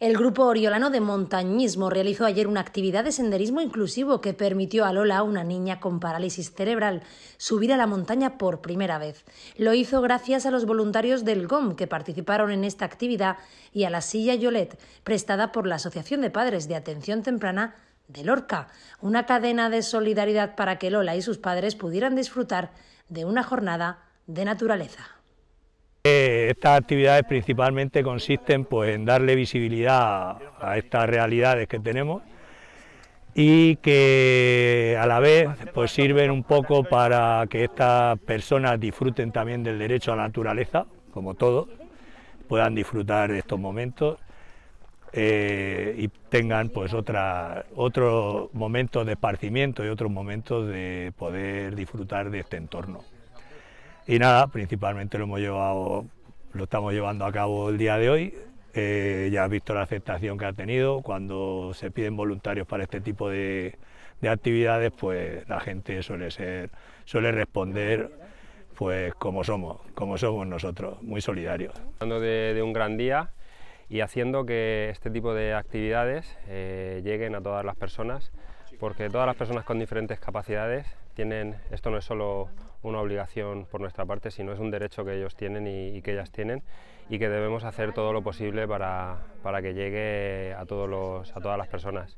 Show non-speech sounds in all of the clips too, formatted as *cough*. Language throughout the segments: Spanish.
El grupo oriolano de montañismo realizó ayer una actividad de senderismo inclusivo que permitió a Lola, una niña con parálisis cerebral, subir a la montaña por primera vez. Lo hizo gracias a los voluntarios del GOM que participaron en esta actividad y a la silla Yolet, prestada por la Asociación de Padres de Atención Temprana de Lorca, una cadena de solidaridad para que Lola y sus padres pudieran disfrutar de una jornada de naturaleza. Eh, estas actividades principalmente consisten pues, en darle visibilidad a, estas realidades que tenemos y que a la vez pues, sirven un poco para que estas personas disfruten también del derecho a la naturaleza, como todos, puedan disfrutar de estos momentos eh, y tengan pues, otros momentos de esparcimiento y otros momentos de poder disfrutar de este entorno. Y nada, principalmente lo lo estamos llevando a cabo el día de hoy. Eh, ya has visto la aceptación que ha tenido. Cuando se piden voluntarios para este tipo de, actividades, pues la gente suele suele responder pues como somos, como somos nosotros, muy solidarios. Hablando de, un gran día y haciendo que este tipo de actividades eh, lleguen a todas las personas porque todas las personas con diferentes capacidades tienen, esto no es solo una obligación por nuestra parte, sino es un derecho que ellos tienen y, que ellas tienen y que debemos hacer todo lo posible para, para que llegue a, todos a todas las personas.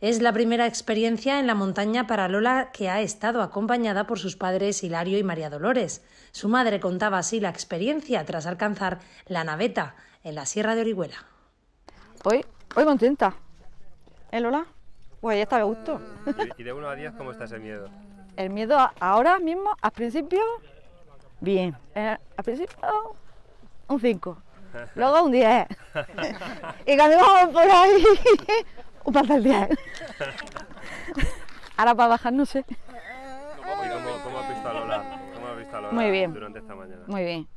Es la primera experiencia en la montaña para Lola que ha estado acompañada por sus padres Hilario y María Dolores. Su madre contaba así la experiencia tras alcanzar la naveta en la Sierra de Orihuela. Hoy, hoy contenta. ¿Eh, Lola? pues ya está, a gusto. ¿Y de 1 a 10 cómo está ese miedo? El miedo ahora mismo, al principio, bien. Eh, al principio, un 5. Luego un 10. *laughs* y cuando vamos por ahí, un par de 10. ahora para bajar no sé. cómo, cómo visto a Lola? ¿Cómo Lola Muy bien. durante esta mañana? Muy bien.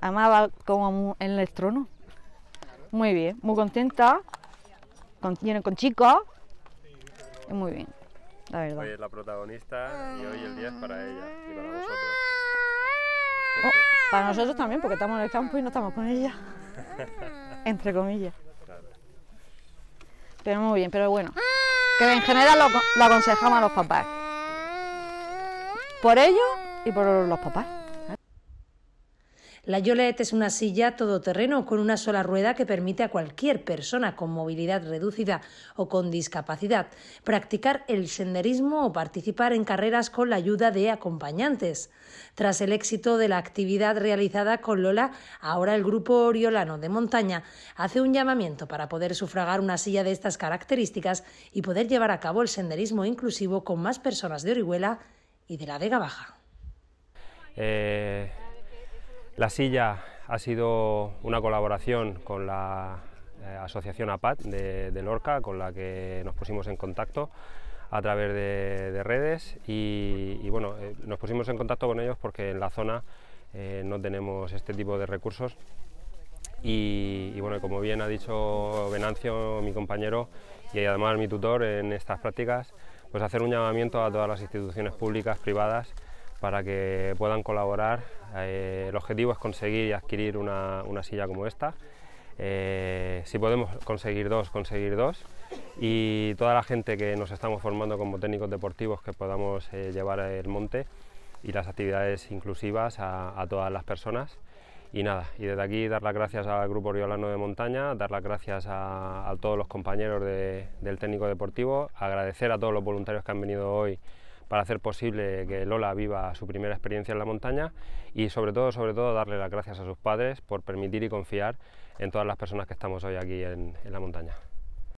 Además va como en el trono. Muy bien, muy contenta, con chicos, muy bien, la verdad. Hoy es la protagonista y hoy el día es para ella y para vosotros. Oh, para nosotros también, porque estamos en el campo y no estamos con ella. *laughs* Entre comillas. Pero muy bien, pero bueno. Que en general lo aconsejamos a los papás. Por ellos y por los papás. La Yolette es una silla todoterreno con una sola rueda que permite a cualquier persona con movilidad reducida o con discapacidad practicar el senderismo o participar en carreras con la ayuda de acompañantes. Tras el éxito de la actividad realizada con Lola, ahora el grupo oriolano de montaña hace un llamamiento para poder sufragar una silla de estas características y poder llevar a cabo el senderismo inclusivo con más personas de Orihuela y de la Vega Baja. Eh, la silla ha sido una colaboración con la eh, asociación APAT de, Lorca, con la que nos pusimos en contacto a través de, redes y, bueno, eh, nos pusimos en contacto con ellos porque en la zona eh, no tenemos este tipo de recursos y, y, bueno, como bien ha dicho Venancio, mi compañero y además mi tutor en estas prácticas, pues hacer un llamamiento a todas las instituciones públicas, privadas, para que puedan colaborar. Eh, el objetivo es conseguir y adquirir una, silla como esta. Eh, si podemos conseguir dos, conseguir dos. Y toda la gente que nos estamos formando como técnicos deportivos que podamos eh, llevar el monte y las actividades inclusivas a, todas las personas. Y nada, y desde aquí dar las gracias al Grupo Oriolano de Montaña, dar las gracias a, todos los compañeros del técnico deportivo, agradecer a todos los voluntarios que han venido hoy para hacer posible que Lola viva su primera experiencia en la montaña y sobre todo, sobre todo, darle las gracias a sus padres por permitir y confiar en todas las personas que estamos hoy aquí en, en la montaña.